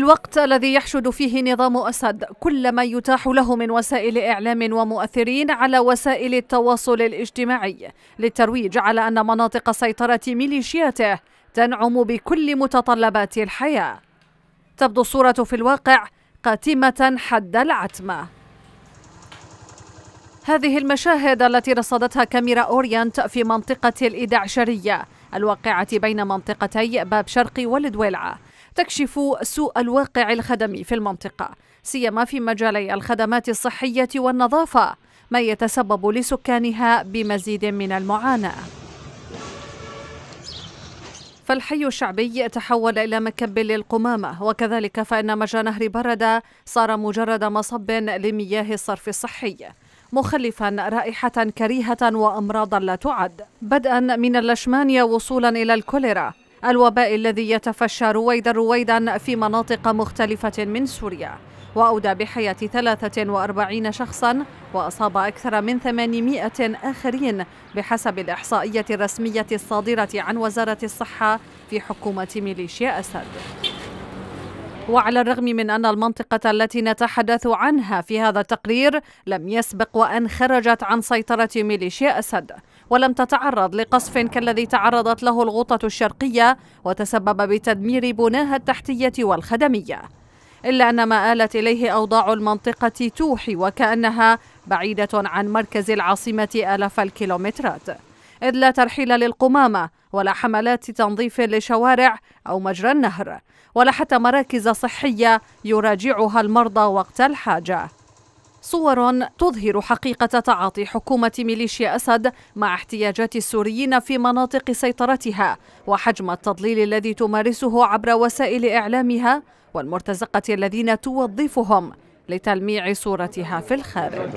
الوقت الذي يحشد فيه نظام أسد كل ما يتاح له من وسائل إعلام ومؤثرين على وسائل التواصل الاجتماعي للترويج على أن مناطق سيطرة ميليشياته تنعم بكل متطلبات الحياة تبدو الصورة في الواقع قاتمة حد العتمة هذه المشاهد التي رصدتها كاميرا أورينت في منطقة الإدعشرية الواقعة بين منطقتي باب شرقي والدويلعة تكشف سوء الواقع الخدمي في المنطقة سيما في مجالي الخدمات الصحية والنظافة ما يتسبب لسكانها بمزيد من المعاناة فالحي الشعبي تحول إلى مكب للقمامة وكذلك فإن مجرى نهر بردة صار مجرد مصب لمياه الصرف الصحي مخلفا رائحة كريهة وأمراضا لا تعد بدءا من اللشمانيا وصولا إلى الكوليرا الوباء الذي يتفشى رويدا رويدا في مناطق مختلفة من سوريا وأودى بحياة 43 شخصا وأصاب أكثر من 800 آخرين بحسب الإحصائية الرسمية الصادرة عن وزارة الصحة في حكومة ميليشيا أسد وعلى الرغم من أن المنطقة التي نتحدث عنها في هذا التقرير لم يسبق وأن خرجت عن سيطرة ميليشيا أسد ولم تتعرض لقصف كالذي تعرضت له الغوطة الشرقية وتسبب بتدمير بناها التحتية والخدمية إلا أن ما آلت إليه أوضاع المنطقة توحي وكأنها بعيدة عن مركز العاصمة آلاف الكيلومترات إذ لا ترحيل للقمامة ولا حملات تنظيف لشوارع أو مجرى النهر ولا حتى مراكز صحية يراجعها المرضى وقت الحاجة صور تظهر حقيقة تعاطي حكومة ميليشيا أسد مع احتياجات السوريين في مناطق سيطرتها وحجم التضليل الذي تمارسه عبر وسائل إعلامها والمرتزقة الذين توظفهم لتلميع صورتها في الخارج